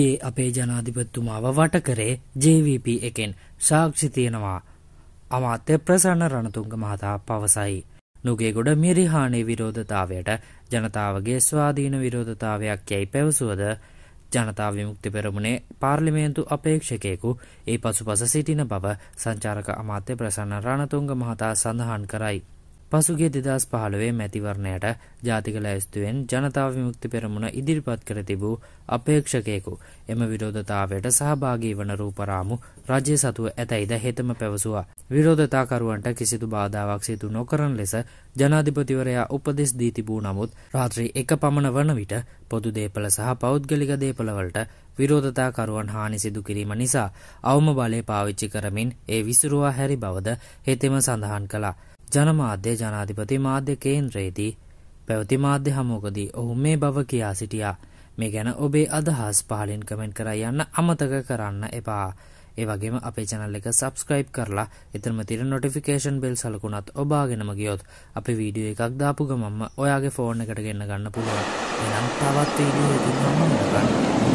ඊයේ අපේ ජනාධිපත්තුමාව වටකරේ ජවිP එකෙන් සාක්ෂි තියෙනවා අමාත්‍ය ප්‍රසන්න රණතුංග මහතා පවසයි. නුගේගොඩ මිරිහානේ විරෝධතාවයට ජනතාවගේ ස්වාධීන විරෝධතාවයක් යැයි පැවසුවද ජනතාව විමුක්ති පෙරමුණේ පාර්ලිමේන්තු අපේක්ෂකයෙකු ඒ පසු පස සිටින බව සංචාරක අමාත්‍ය ප්‍රසන්න රණතුංග මහතා සඳහන් කරයි. පසුගේ දෙදස් පහළවේ මැතිවරණයට ජාතික ලැස්තුවෙන් ජනතාව විමුක්ති පෙරමුණ ඉදිරිපත් කර තිබූ අපේක්ෂකයෙකු එම විරෝධතාවයට සහභාගී වන රූපරාමු රජය සතුව ඇතැයිද හෙතම පැවසුවා. විරෝධතාකරුවන්ට කිසිදු බාධාවක් සිතු නොකරන ලෙස ජනාධිපතිවරයා උපදෙස් දී තිබූ නමුත් රාත්‍රී එක පමණ වන විට පොදු දේපල සහ පෞද්ගලික දේපලවලට විරෝධතාකරුවන් හානි සිදු කිරීම නිසා අවම බලය පාවිච්චි කරමින් ඒ විසුරුවා හැරි බවද හෙතෙම සඳහන් කළා. ජනමාධ්‍ය ජනාධිපති මාධ්‍ය කේන්ද්‍රයේදී පැවති මාධ්‍ය හමුවකදී ඔහු මේ බව කියා සිටියා මේ ගැන ඔබේ අදහස් පහලින් කමෙන්ට් කර යන්න අමතක කරන්න එපා. ඒ වගේම අපේ channel එක subscribe කරලා ඊතරම තියෙන notification bell සලකුණත් ඔබාගෙනම ගියොත් අපි වීඩියෝ එකක් දාපු ගමන්ම ඔයාගේ ෆෝන් එකට ගෙන්න ගන්න පුළුවන්. එහෙනම් තවත් වීඩියෝ එකකින් හමු වෙනවා.